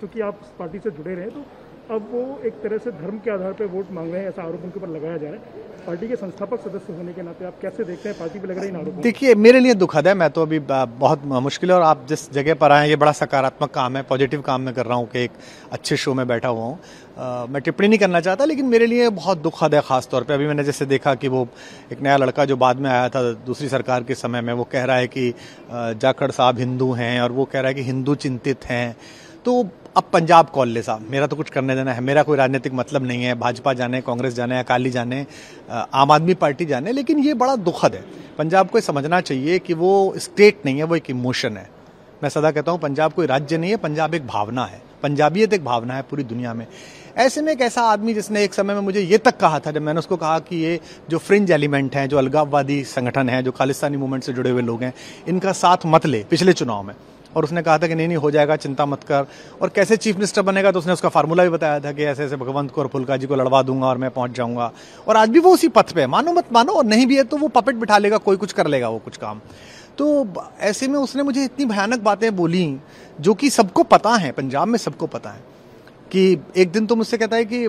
क्योंकि आप पार्टी से जुड़े रहे तो अब वो एक तरह से धर्म के आधार पर वोट मांग रहे हैं ऐसा आरोप उनके ऊपर लगाया जा रहा है पार्टी के संस्थापक सदस्य होने के नाते आप कैसे देखते हैं पार्टी पे लग रहे हैं आरोप देखिए मेरे लिए दुखद है मैं तो अभी बहुत मुश्किल है और आप जिस जगह पर आए ये बड़ा सकारात्मक काम है पॉजिटिव काम मैं कर रहा हूँ कि एक अच्छे शो में बैठा हुआ हूँ मैं टिप्पणी नहीं करना चाहता लेकिन मेरे लिए बहुत दुखद है खासतौर पर अभी मैंने जैसे देखा कि वो एक नया लड़का जो बाद में आया था दूसरी सरकार के समय में वो कह रहा है कि जाखड़ साहब हिंदू हैं और वो कह रहा है कि हिंदू चिंतित हैं तो अब पंजाब कॉल ले साहब मेरा तो कुछ करने देना है मेरा कोई राजनीतिक मतलब नहीं है भाजपा जाने कांग्रेस जाने अकाली जाने आम आदमी पार्टी जाने लेकिन ये बड़ा दुखद है पंजाब को समझना चाहिए कि वो स्टेट नहीं है वो एक इमोशन है मैं सदा कहता हूँ पंजाब कोई राज्य नहीं है पंजाब एक भावना है पंजाबियत एक भावना है पूरी दुनिया में ऐसे में एक ऐसा आदमी जिसने एक समय में मुझे ये तक कहा था जब मैंने उसको कहा कि ये जो फ्रिंज एलिमेंट हैं जो अलगाववादी संगठन हैं जो खालिस्तानी मूवमेंट से जुड़े हुए लोग हैं इनका साथ मत ले पिछले चुनाव में और उसने कहा था कि नहीं नहीं हो जाएगा चिंता मत कर और कैसे चीफ मिनिस्टर बनेगा तो उसने उसका फार्मूला भी बताया था कि ऐसे ऐसे भगवंत को और फुलका जी को लड़वा दूंगा और मैं पहुंच जाऊंगा और आज भी वो उसी पथ पे मानो मत मानो और नहीं भी है तो वो पपेट बिठा लेगा कोई कुछ कर लेगा वो कुछ काम तो ऐसे में उसने मुझे इतनी भयानक बातें बोली जो कि सबको पता है पंजाब में सबको पता है कि एक दिन तो मुझसे कहता है कि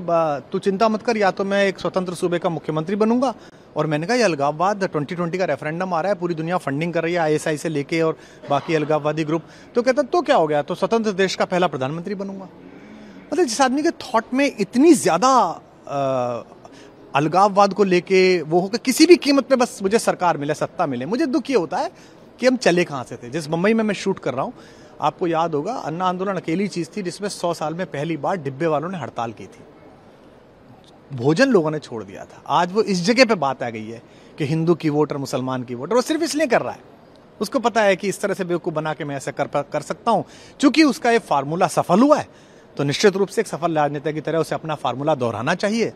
तू चिंता मत कर या तो मैं एक स्वतंत्र सूबे का मुख्यमंत्री बनूंगा और मैंने कहा ये अलगाववाद 2020 का रेफरेंडम आ रहा है पूरी दुनिया फंडिंग कर रही है आईएसआई से लेके और बाकी अलगाववादी ग्रुप तो कहता तो क्या हो गया तो स्वतंत्र देश का पहला प्रधानमंत्री बनूंगा मतलब जिस आदमी के थॉट में इतनी ज़्यादा अलगाववाद को लेके वो हो कि किसी भी कीमत पे बस मुझे सरकार मिले सत्ता मिले मुझे दुख ये होता है कि हम चले कहाँ से थे जिस मुंबई में मैं शूट कर रहा हूँ आपको याद होगा अन्ना आंदोलन अकेली चीज़ थी जिसमें सौ साल में पहली बार डिब्बे वालों ने हड़ताल की थी भोजन लोगों ने छोड़ दिया था आज वो इस जगह पे बात आ गई है कि हिंदू की वोट और मुसलमान की वोट और वो सिर्फ इसलिए कर रहा है उसको पता है कि इस तरह से बेवकूफ़ बना के मैं ऐसा कर कर सकता हूँ चूंकि उसका ये फार्मूला सफल हुआ है तो निश्चित रूप से एक सफल राजनेता की तरह उसे अपना फार्मूला दोहराना चाहिए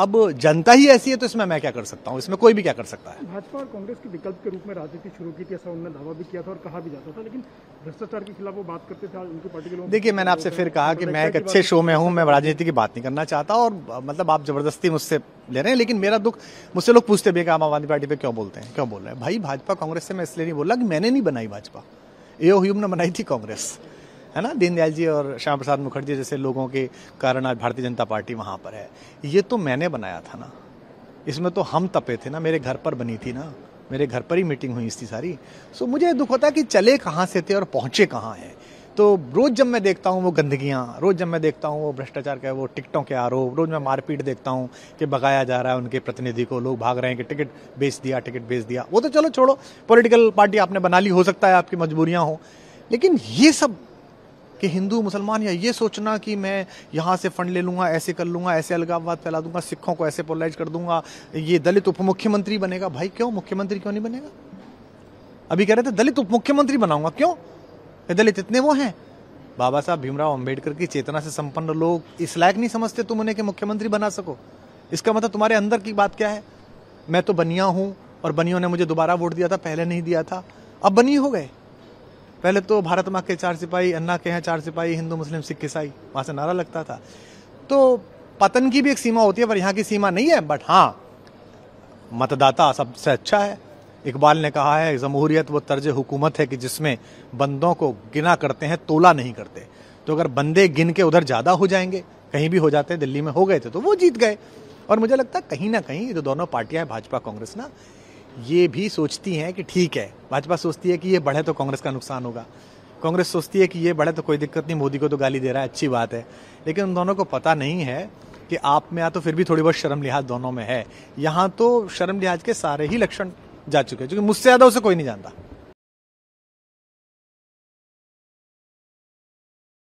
अब जनता ही ऐसी है तो इसमें मैं क्या कर सकता हूँ इसमें कोई भी क्या कर सकता है भाजपा और कांग्रेस के विकल्प के रूप में राजनीति शुरू की थी ऐसा उन्होंने दावा भी किया था और कहा भी जाता था लेकिन भ्रष्टाचार के खिलाफ वो बात करते थे उनके पार्टी के लोग देखिए मैंने आपसे तो फिर कहा तो कि मैं एक अच्छे शो में हूँ मैं राजनीति की बात नहीं करना चाहता और मतलब आप जबरदस्ती मुझसे ले रहे हैं लेकिन मेरा दुख मुझसे लोग पूछते भी आम आदमी पार्टी पे क्यों बोलते हैं क्यों बोल रहे हैं भाई भाजपा कांग्रेस से मैं इसलिए नहीं बोला कि मैंने नहीं बनाई भाजपा ए ह्यूम ने बनाई थी कांग्रेस है ना दीनदयाल जी और श्याम प्रसाद मुखर्जी जैसे लोगों के कारण आज भारतीय जनता पार्टी वहाँ पर है ये तो मैंने बनाया था ना इसमें तो हम तपे थे ना मेरे घर पर बनी थी ना मेरे घर पर ही मीटिंग हुई थी सारी सो मुझे दुख होता कि चले कहाँ से थे और पहुँचे कहाँ हैं तो रोज़ जब मैं देखता हूँ वो गंदगियाँ रोज़ जब मैं देखता हूँ वो भ्रष्टाचार के वो टिकटों के आरोप रोज़ मैं मारपीट देखता हूँ कि भगाया जा रहा है उनके प्रतिनिधि को लोग भाग रहे हैं कि टिकट बेच दिया टिकट बेच दिया वो तो चलो छोड़ो पॉलिटिकल पार्टी आपने बना ली हो सकता है आपकी मजबूरियाँ हो लेकिन ये सब कि हिंदू मुसलमान या ये सोचना कि मैं यहाँ से फंड ले लूँगा ऐसे कर लूँगा ऐसे अलगाववाद फैला दूंगा सिखों को ऐसे पोलराइज कर दूंगा ये दलित उप मुख्यमंत्री बनेगा भाई क्यों मुख्यमंत्री क्यों नहीं बनेगा अभी कह रहे थे दलित उप मुख्यमंत्री बनाऊंगा क्यों दलित इतने वो हैं बाबा साहब भीमराव अंबेडकर की चेतना से संपन्न लोग इस लायक नहीं समझते तुम उन्हें कि मुख्यमंत्री बना सको इसका मतलब तुम्हारे अंदर की बात क्या है मैं तो बनिया हूँ और बनियों ने मुझे दोबारा वोट दिया था पहले नहीं दिया था अब बनी हो गए पहले तो भारत माँ के चार सिपाही अन्ना के हैं चार सिपाही हिंदू मुस्लिम सिख ईसाई वहाँ से नारा लगता था तो पतन की भी एक सीमा होती है पर यहाँ की सीमा नहीं है बट हाँ मतदाता सबसे अच्छा है इकबाल ने कहा है जमहूरियत वो तर्ज हुकूमत है कि जिसमें बंदों को गिना करते हैं तोला नहीं करते तो अगर बंदे गिन के उधर ज़्यादा हो जाएंगे कहीं भी हो जाते दिल्ली में हो गए थे तो वो जीत गए और मुझे लगता है कहीं ना कहीं जो दोनों पार्टियां भाजपा कांग्रेस ना ये भी सोचती हैं कि ठीक है भाजपा सोचती है कि ये बढ़े तो कांग्रेस का नुकसान होगा कांग्रेस सोचती है कि ये बढ़े तो कोई दिक्कत नहीं मोदी को तो गाली दे रहा है अच्छी बात है लेकिन उन दोनों को पता नहीं है कि आप में या तो फिर भी थोड़ी बहुत शर्म लिहाज दोनों में है यहाँ तो शर्म लिहाज के सारे ही लक्षण जा चुके हैं क्योंकि मुझसे ज़्यादा उसे कोई नहीं जानता